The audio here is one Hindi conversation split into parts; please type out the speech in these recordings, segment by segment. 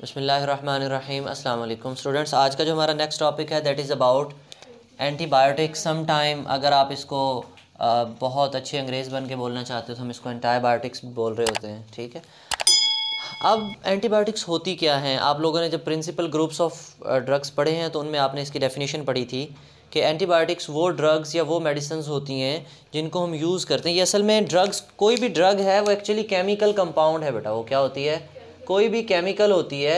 बसमीम अल्लाम स्टूडेंट्स आज का जो हमारा नेक्स्ट टॉपिक है that is about antibiotic some time अगर आप इसको बहुत अच्छे अंग्रेज़ बन के बोलना चाहते हो तो हम इसको एंटीबायोटिक्स बोल रहे होते हैं ठीक है अब एंटीबायोटिक्स होती क्या हैं आप लोगों ने जब प्रिंसिपल ग्रुप्स ऑफ ड्रग्स पढ़े हैं तो उनमें आपने इसकी डेफिनेशन पढ़ी थी कि एंटीबायोटिक्स वो ड्रग्स या वो मेडिसन्स होती हैं जिनको हम यूज़ करते हैं ये असल में ड्रग्स कोई भी ड्रग है वो एक्चुअली केमिकल कंपाउंड है बेटा वो क्या होती है कोई भी केमिकल होती है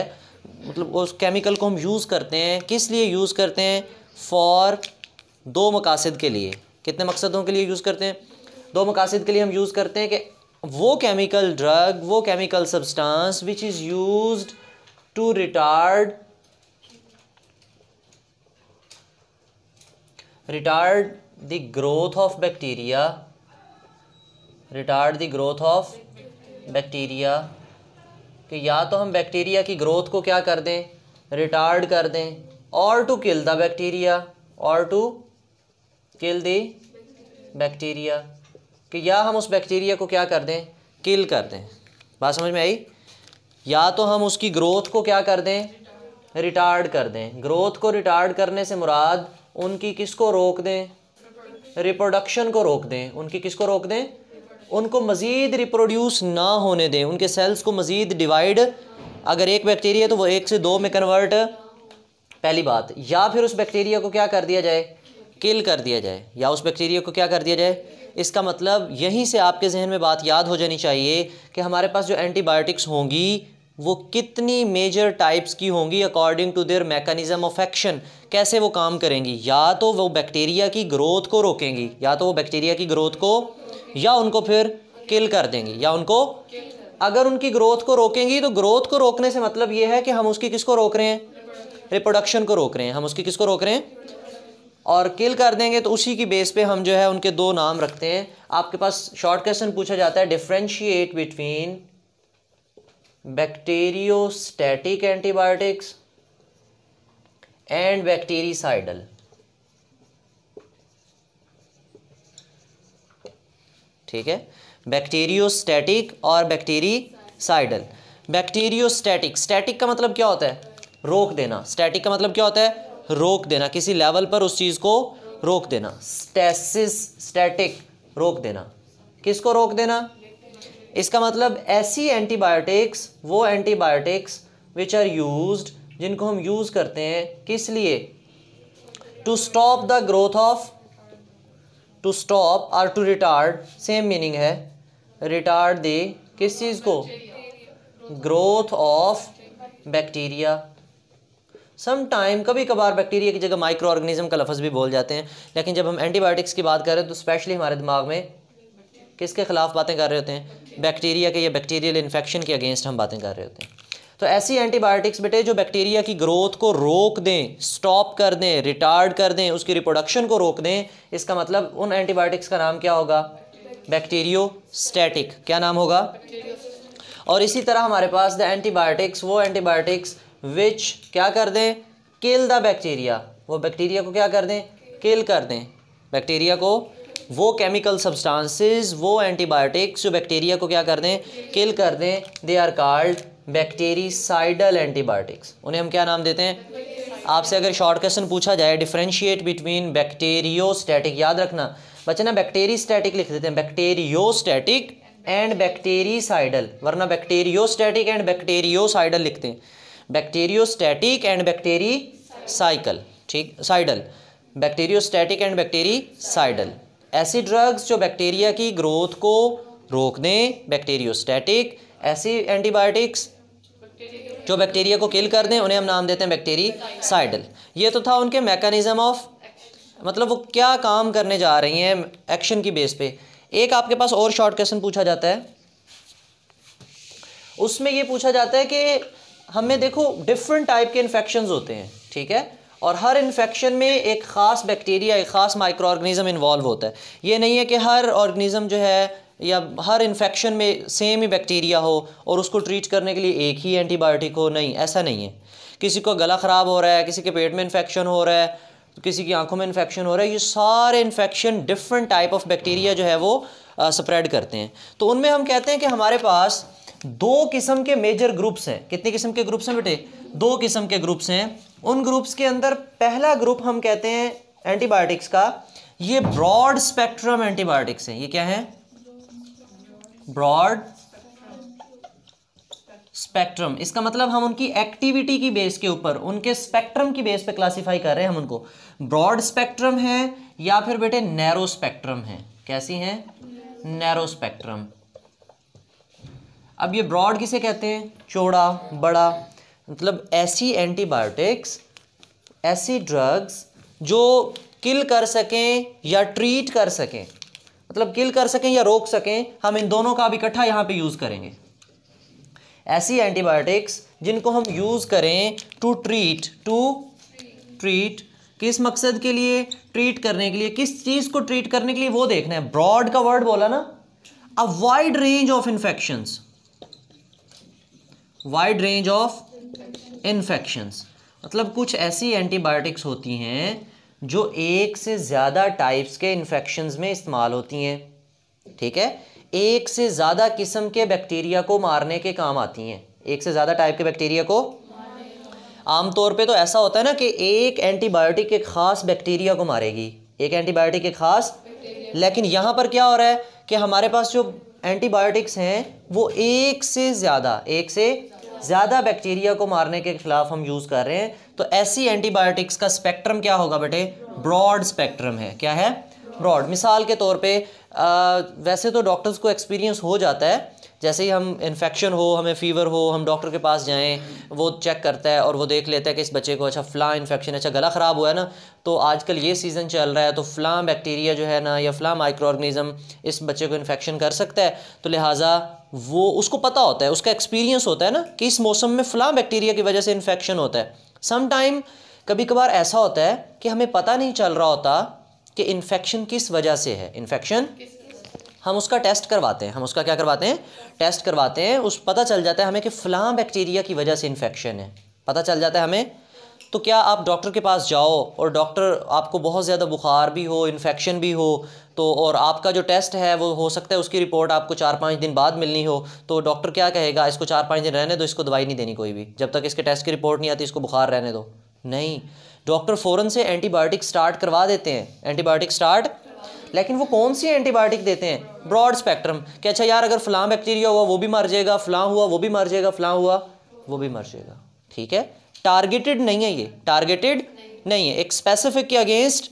मतलब उस केमिकल को हम यूज़ करते हैं किस लिए यूज़ करते हैं फॉर दो मकासद के लिए कितने मकसदों के लिए यूज़ करते हैं दो मकासद के लिए हम यूज़ करते हैं कि वो केमिकल ड्रग वो chemical substance which is use to retard retard the growth of bacteria retard the growth of bacteria कि या तो हम बैक्टीरिया की ग्रोथ को क्या कर दें रिटार्ड कर दें और टू किल द बैक्टीरिया और टू किल दी बैक्टीरिया कि या हम उस बैक्टीरिया को क्या कर दें किल कर दें बात समझ में आई या तो हम उसकी ग्रोथ को क्या कर दें रिटार्ड कर दें ग्रोथ को रिटार्ड करने से मुराद उनकी किसको रोक दें रिप्रोडक्शन को रोक दें उनकी किसको रोक दें उनको मज़ीद रिप्रोड्यूस ना होने दें उनके सेल्स को मज़ीद डिवाइड अगर एक बैक्टीरिया तो वो एक से दो में कन्वर्ट पहली बात या फिर उस बैक्टीरिया को क्या कर दिया जाए किल कर दिया जाए या उस बैक्टीरिया को क्या कर दिया जाए इसका मतलब यहीं से आपके जहन में बात याद हो जानी चाहिए कि हमारे पास जो एंटीबायोटिक्स होंगी वो कितनी मेजर टाइप्स की होंगी according to their mechanism of action कैसे वो काम करेंगी या तो वो बैक्टीरिया की ग्रोथ को रोकेंगी या तो वो बैक्टीरिया की ग्रोथ को या उनको फिर किल कर देंगी या उनको अगर उनकी ग्रोथ को रोकेंगी तो ग्रोथ को रोकने से मतलब ये है कि हम उसकी किसको रोक रहे हैं रिप्रोडक्शन को रोक रहे हैं हम उसकी किसको रोक रहे हैं और किल कर देंगे तो उसी की बेस पे हम जो है उनके दो नाम रखते हैं आपके पास शॉर्ट क्वेश्चन पूछा जाता है differentiate between bacteriostatic antibiotics and bactericidal ठीक है बैक्टीरियोस्टैटिक और बैक्टीरिसाइडल बैक्टीरियोस्टैटिक स्टैटिक का मतलब क्या होता है रोक देना स्टैटिक का मतलब क्या होता है रोक देना किसी लेवल पर उस चीज़ को रोक देना स्टेसिस स्टैटिक रोक देना किसको रोक देना इसका मतलब ऐसी एंटीबायोटिक्स वो एंटीबायोटिक्स विच आर यूज्ड जिनको हम यूज़ करते हैं किस लिए to stop the growth of to stop और टू रिटार्ड सेम मीनिंग है रिटार्ड दे किस चीज़ को growth of bacteria some time कभी कभार बैक्टीरिया की जगह माइक्रो ऑर्गेनिज्म का लफ्ज़ भी बोल जाते हैं लेकिन जब हम एंटीबायोटिक्स की बात करें तो स्पेशली हमारे दिमाग में किसके ख़िलाफ़ बातें कर रहे होते हैं बैक्टीरिया के या बैक्टीरियल इन्फेक्शन के अगेंस्ट हम बातें कर रहे होते हैं तो ऐसी एंटीबायोटिक्स बेटे जो बैक्टीरिया की ग्रोथ को रोक दें स्टॉप कर दें रिटार्ड कर दें उसकी रिप्रोडक्शन को रोक दें इसका मतलब उन एंटीबायोटिक्स का नाम क्या होगा बैक्टीरियोस्टैटिक क्या नाम होगा और इसी तरह हमारे पास द एंटीबायोटिक्स वो एंटीबायोटिक्स विच क्या कर दें किल द बैक्टीरिया वो बैक्टीरिया को क्या कर दें किल कर दें बैक्टीरिया को वो केमिकल सब्सटेंसेस वो एंटीबायोटिक्स जो बैक्टीरिया को क्या कर दें किल कर दें they are called bactericidal antibiotics उन्हें हम क्या नाम देते हैं आपसे अगर शॉर्ट क्वेश्चन पूछा जाए डिफ्रेंशिएट बिटवीन बैक्टेरियोस्टैटिक याद रखना बच्चे ना बैक्टेरिस्टैटिक लिख देते हैं बैक्टेरियोस्टैटिक एंड बैक्टेरिसाइडल वरना बैक्टेरियोस्टैटिक एंड बैक्टेरियोसाइडल लिखते हैं बैक्टेरियोस्टैटिक एंड बैक्टेरी साइकिल ठीक साइडल बैक्टेरियोस्टैटिक एंड बैक्टेरी साइडल ऐसी ड्रग्स जो बैक्टीरिया की ग्रोथ को रोक दें बैक्टीरियोस्टैटिक ऐसी एंटीबायोटिक्स जो बैक्टीरिया को किल कर दें उन्हें हम नाम देते हैं बैक्टीरियासाइडल ये तो था उनके मैकेनिज़्म ऑफ मतलब वो क्या काम करने जा रही हैं एक्शन की बेस पे एक आपके पास और शॉर्ट क्वेश्चन पूछा जाता है उसमें ये पूछा जाता है कि हमें देखो डिफरेंट टाइप के इन्फेक्शन होते हैं ठीक है और हर इन्फेक्शन में एक ख़ास बैक्टीरिया एक ख़ास माइक्रो ऑर्गेनिज़म इन्वॉल्व होता है ये नहीं है कि हर ऑर्गेनिज़म जो है या हर इन्फेक्शन में सेम ही बैक्टीरिया हो और उसको ट्रीट करने के लिए एक ही एंटीबायोटिक हो नहीं ऐसा नहीं है किसी को गला ख़राब हो रहा है किसी के पेट में इन्फेक्शन हो रहा है किसी की आंखों में इन्फेक्शन हो रहा है ये सारे infection different type of bacteria जो है वो स्प्रेड करते हैं तो उनमें हम कहते हैं कि हमारे पास दो किस्म के मेजर ग्रुप्स हैं कितने किस्म के ग्रुप्स हैं बेटे दो किस्म के ग्रुप्स हैं उन ग्रुप्स के अंदर पहला ग्रुप हम कहते हैं एंटीबायोटिक्स का ये ब्रॉड स्पेक्ट्रम एंटीबायोटिक्स हैं ये क्या है ब्रॉड स्पेक्ट्रम इसका मतलब हम उनकी एक्टिविटी की बेस के ऊपर उनके स्पेक्ट्रम की बेस पे क्लासिफाई कर रहे हैं हम उनको ब्रॉड स्पेक्ट्रम है या फिर बेटे नैरो स्पेक्ट्रम है कैसी है नैरो स्पेक्ट्रम अब ये ब्रॉड किसे कहते हैं चौड़ा बड़ा मतलब ऐसी एंटीबायोटिक्स ऐसी ड्रग्स जो किल कर सकें या ट्रीट कर सकें मतलब किल कर सकें या रोक सकें हम इन दोनों का अब इकट्ठा यहाँ पे यूज़ करेंगे ऐसी एंटीबायोटिक्स जिनको हम यूज़ करें टू ट्रीट टू ट्रीट किस मकसद के लिए ट्रीट करने के लिए किस चीज़ को ट्रीट करने के लिए वो देखना है ब्रॉड का वर्ड बोला ना a wide range of infections wide range of infections मतलब कुछ ऐसी एंटीबायोटिक्स होती हैं जो एक से ज़्यादा टाइप्स के इन्फेक्शंस में इस्तेमाल होती हैं ठीक है एक से ज़्यादा किस्म के बैक्टीरिया को मारने के काम आती हैं एक से ज़्यादा टाइप के बैक्टीरिया को आमतौर पे तो ऐसा होता है ना कि एक एंटीबायोटिक एक ख़ास बैक्टीरिया को मारेगी एक एंटीबायोटिक एक ख़ास लेकिन यहाँ पर क्या हो रहा है कि हमारे पास जो एंटीबायोटिक्स हैं वो एक से ज़्यादा एक से ज़्यादा बैक्टीरिया को मारने के खिलाफ हम यूज़ कर रहे हैं तो ऐसी एंटीबायोटिक्स का स्पेक्ट्रम क्या होगा बेटे ब्रॉड स्पेक्ट्रम है क्या है ब्रॉड मिसाल के तौर पे आ, वैसे तो डॉक्टर्स को एक्सपीरियंस हो जाता है जैसे ही हम इन्फेक्शन हो हमें फ़ीवर हो हम डॉक्टर के पास जाएं वो चेक करता है और वो देख लेता है कि इस बच्चे को अच्छा फ़लाँ इन्फेक्शन अच्छा गला ख़राब हुआ है ना तो आजकल ये सीज़न चल रहा है तो फ़लाँ बैक्टीरिया जो है ना या फ़लाँ माइक्रो ऑर्गनिज़म इस बच्चे को इन्फेक्शन कर सकता है तो लिहाजा वो उसको पता होता है उसका एक्सपीरियंस होता है ना कि इस मौसम में फ़लाँ बैक्टीरिया की वजह से इन्फेक्शन होता है समटाइम कभी कभार ऐसा होता है कि हमें पता नहीं चल रहा होता कि इन्फेक्शन किस वजह से है इन्फेक्शन हम उसका टेस्ट करवाते हैं हम उसका क्या करवाते हैं टेस्ट करवाते हैं उस पता चल जाता है हमें कि फ़लाँ बैक्टीरिया की वजह से इन्फेक्शन है पता चल जाता है हमें तो क्या आप डॉक्टर के पास जाओ और डॉक्टर आपको बहुत ज़्यादा बुखार भी हो इन्फेक्शन भी हो तो और आपका जो टेस्ट है वो हो सकता है उसकी रिपोर्ट आपको चार पाँच दिन बाद मिलनी हो तो डॉक्टर क्या कहेगा इसको चार पाँच दिन रहने दो इसको दवाई नहीं देनी कोई भी जब तक इसके टेस्ट की रिपोर्ट नहीं आती इसको बुखार रहने दो नहीं डॉक्टर फ़ौरन से एंटीबायोटिक स्टार्ट करवा देते हैं एंटीबायोटिक स्टार्ट लेकिन वो कौन सी एंटीबायोटिक देते हैं ब्रॉड स्पेक्ट्रम कि अच्छा यार अगर फ़लाँ बैक्टीरिया हुआ वो भी मर जाएगा फ़लाँ हुआ वो भी मर जाएगा फ़लाँ हुआ वो भी मर जाएगा ठीक है टारगेटेड नहीं है ये टारगेटेड नहीं है एक स्पेसिफिक के against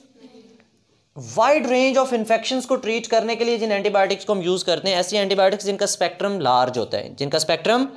wide range of infections को ट्रीट करने के लिए जिन एंटीबायोटिक्स को हम यूज़ करते हैं ऐसी एंटीबायोटिक्स जिनका स्पेक्ट्रम लार्ज होता है जिनका स्पेक्ट्रम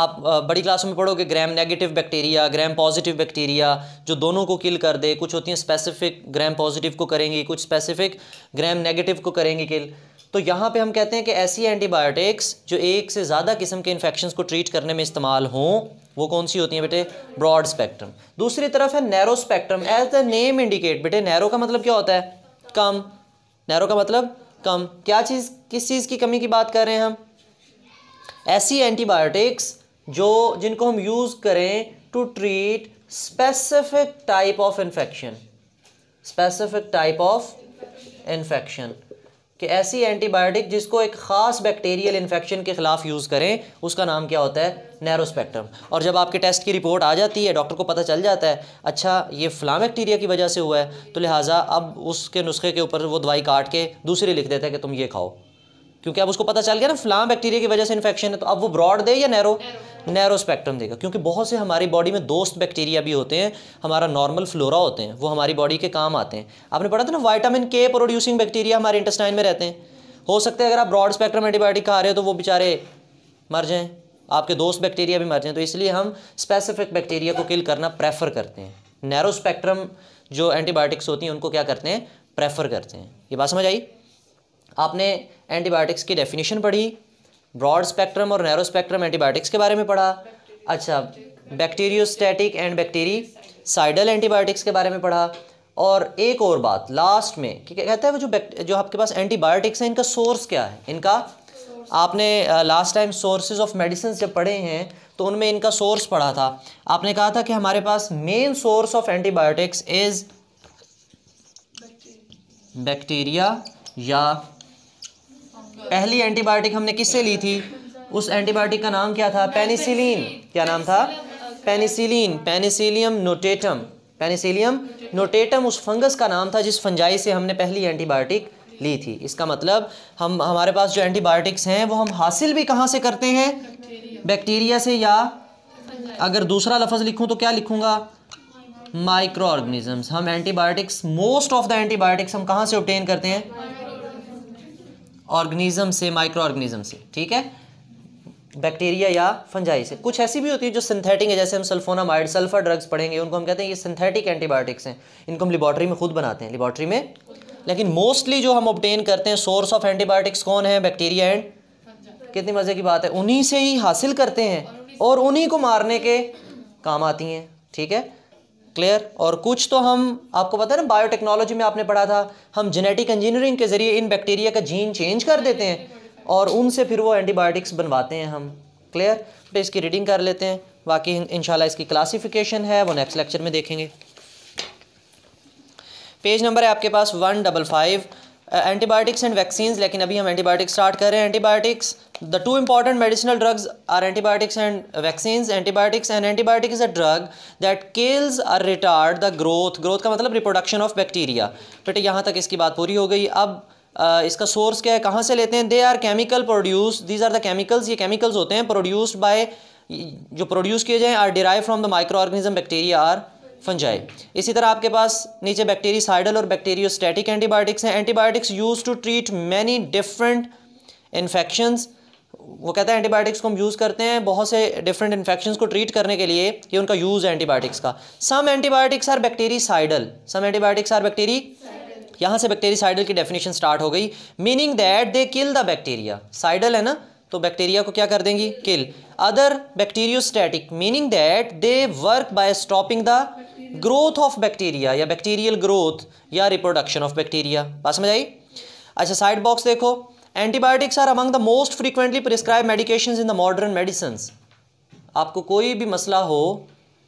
आप बड़ी क्लासों में पढ़ोगे gram negative bacteria gram positive bacteria जो दोनों को किल कर दे कुछ होती हैं स्पेसिफिक ग्राम पॉजिटिव को करेंगी कुछ स्पेसिफिक ग्राम नेगेटिव को करेंगी किल तो यहाँ पे हम कहते हैं कि ऐसी एंटीबायोटिक्स जो एक से ज़्यादा किस्म के इन्फेक्शन को ट्रीट करने में इस्तेमाल हों वो कौन सी होती हैं बेटे ब्रॉड स्पेक्ट्रम दूसरी तरफ है narrow spectrum as the name indicate बेटे नैरो का मतलब क्या होता है कम नैरो का मतलब कम क्या चीज़ किस चीज़ की कमी की बात कर रहे हैं हम ऐसी एंटीबायोटिक्स जो जिनको हम यूज़ करें to treat specific type of infection specific type of infection कि ऐसी एंटीबायोटिक जिसको एक ख़ास बैक्टीरियल इन्फेक्शन के ख़िलाफ़ यूज़ करें उसका नाम क्या होता है नैरोस्पेक्ट्रम और जब आपके टेस्ट की रिपोर्ट आ जाती है डॉक्टर को पता चल जाता है अच्छा ये फ्लाम बैक्टीरिया की वजह से हुआ है तो लिहाजा अब उसके नुस्खे के ऊपर वो दवाई काट के दूसरी लिख देता है कि तुम ये खाओ क्योंकि अब उसको पता चल गया ना फ्लाम बैक्टीरिया की वजह से इन्फेक्शन है तो अब वो ब्रॉड दे या नैरो नैरो स्पेक्ट्रम देगा क्योंकि बहुत से हमारी बॉडी में दोस्त बैक्टीरिया भी होते हैं हमारा नॉर्मल फ्लोरा होते हैं वो हमारी बॉडी के काम आते हैं आपने पढ़ा था ना वाइटामिन के प्रोड्यूसिंग बैक्टीरिया हमारे इंटेस्टाइन में रहते हैं हो सकते हैं अगर आप ब्रॉड स्पेक्ट्रम एंटीबायोटिक खा रहे हो तो वो बेचारे मर जाएँ आपके दोस्त बैक्टीरिया भी मर जाएँ तो इसलिए हम स्पेसिफिक बैक्टीरिया को किल करना प्रेफर करते हैं नैरो स्पेक्ट्रम जो एंटीबायोटिक्स होती हैं उनको क्या करते हैं प्रेफर करते हैं ये बात समझ आई आपने एंटीबायोटिक्स की डेफिनेशन पढ़ी ब्रॉड स्पेक्ट्रम और नैरो स्पेक्ट्रम एंटीबायोटिक्स के बारे में पढ़ा अच्छा bacteriostatic and bactericidal antibiotics के बारे में पढ़ा और एक और बात लास्ट में क्या कहता है वो जो जो आपके पास एंटीबायोटिक्स हैं इनका सोर्स क्या है इनका आपने last time sources of medicine जब पढ़े हैं तो उनमें इनका सोर्स पढ़ा था आपने कहा था कि हमारे पास main source of antibiotics is bacteria या पहली एंटीबायोटिक हमने किससे ली थी उस एंटीबायोटिक का नाम क्या था पेनिसिलिन क्या नाम था penicillin penicillium notatum penicillium notatum उस फंगस का नाम था जिस फंजाई से हमने पहली एंटीबायोटिक ली थी इसका मतलब हम हमारे पास जो एंटीबायोटिक्स हैं वो हम हासिल भी कहाँ से करते हैं बैक्टीरिया से या अगर दूसरा लफज लिखूँ तो क्या लिखूँगा माइक्रो ऑर्गेनिजम्स हम antibiotics most of the antibiotics हम कहाँ से ऑप्टेन करते हैं ऑर्गेनिज्म से माइक्रो ऑर्गेनिज्म से ठीक है बैक्टीरिया या फंजाई से कुछ ऐसी भी होती है जो सिंथेटिक है जैसे हम सल्फोनामाइड सल्फर ड्रग्स पढ़ेंगे उनको हम कहते हैं ये सिंथेटिक एंटीबायोटिक्स हैं इनको हम लेबॉट्री में खुद बनाते हैं लेबॉट्री में लेकिन मोस्टली जो हम ऑब्टेन करते हैं सोर्स ऑफ एंटीबायोटिक्स कौन है बैक्टीरिया एंड कितनी मज़े की बात है उन्हीं से ही हासिल करते हैं और उन्हीं को मारने के काम आती हैं ठीक है क्लियर और कुछ तो हम आपको पता है ना बायोटेक्नोलॉजी में आपने पढ़ा था हम जेनेटिक इंजीनियरिंग के ज़रिए इन बैक्टीरिया का जीन चेंज कर देते हैं और उनसे फिर वो एंटीबायोटिक्स बनवाते हैं हम क्लियर तो इसकी रीडिंग कर लेते हैं बाकी इनशाला इसकी क्लासीफिकेशन है वो नेक्स्ट लेक्चर में देखेंगे पेज नंबर है आपके पास one double five antibiotics and vaccine लेकिन अभी हम एंटीबायोटिक्स स्टार्ट कर रहे हैं antibiotics the two important medicinal drugs are antibiotics and vaccine antibiotics and antibiotic is a drug that kills or retard the growth growth का मतलब रिप्रोडक्शन ऑफ बैक्टीरिया बेटे यहाँ तक इसकी बात पूरी हो गई अब Uh, इसका सोर्स क्या है कहाँ से लेते हैं they are chemical produce these are the chemicals ये केमिकल्स होते हैं प्रोड्यूस्ड बाय जो प्रोड्यूस किए जाएँ or derive from the microorganism bacteria or fungi इसी तरह आपके पास नीचे साइडल और बैक्टीरियोस्टैटिक एंटीबायोटिक्स हैं antibiotics use to treat many different infections वो कहता है एंटीबायोटिक्स को हम यूज़ करते हैं बहुत से डिफरेंट इन्फेक्शन को ट्रीट करने के लिए ये उनका यूज़ है एंटीबायोटिक्स का some antibiotics are bactericidal some antibiotics are बैक्टीरी यहाँ से बैक्टीरिसाइडल की डेफिनेशन स्टार्ट हो गई meaning that they kill the bacteria साइडल है ना तो बैक्टीरिया को क्या कर देंगी kill other bacteriostatic meaning that they work by stopping the growth of bacteria या बैक्टीरियल ग्रोथ या रिप्रोडक्शन ऑफ बैक्टीरिया बात समझ आई अच्छा साइड बॉक्स देखो antibiotics are among the most frequently prescribe medication in the modern medicine आपको कोई भी मसला हो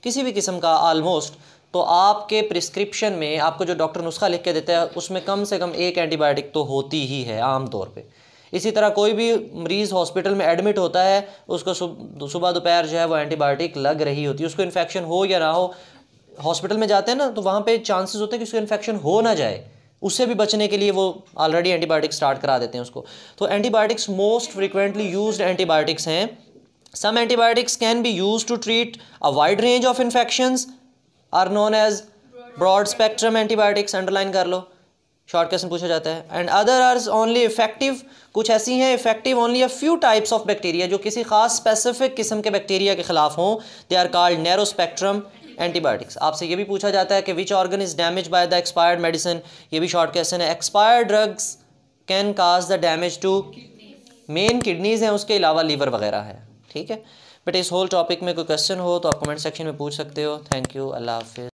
किसी भी किस्म का आलमोस्ट तो आपके प्रिस्क्रिप्शन में आपको जो डॉक्टर नुस्खा लिख के देते हैं उसमें कम से कम एक एंटीबायोटिक तो होती ही है आम तौर पे इसी तरह कोई भी मरीज़ हॉस्पिटल में एडमिट होता है उसको सुबह दोपहर जो है वो एंटीबायोटिक लग रही होती है उसको इन्फेक्शन हो या ना हो हॉस्पिटल में जाते हैं ना तो वहाँ पे चांसेस होते हैं कि उसको इन्फेक्शन हो ना जाए उससे भी बचने के लिए वो ऑलरेडी एंटीबायोटिक्स स्टार्ट करा देते हैं उसको तो antibiotics most frequently use antibiotics हैं some antibiotics can be use to treat a wide range of infections are known as broad spectrum antibiotics underline कर लो शॉर्ट क्वेश्चन पूछा जाता है and other are only effective कुछ ऐसी हैं effective only a few types of bacteria जो किसी खास स्पेसिफिक किस्म के बैक्टीरिया के खिलाफ हों they are called narrow spectrum antibiotics आपसे ये भी पूछा जाता है कि which organ is damage by the expired medicine ये भी शॉर्ट क्वेश्चन है expired drugs can cause the damage to main kidneys हैं उसके अलावा लीवर वगैरह है ठीक है बट इस होल टॉपिक में कोई क्वेश्चन हो तो आप कमेंट सेक्शन में पूछ सकते हो थैंक यू अल्लाह हाफिज़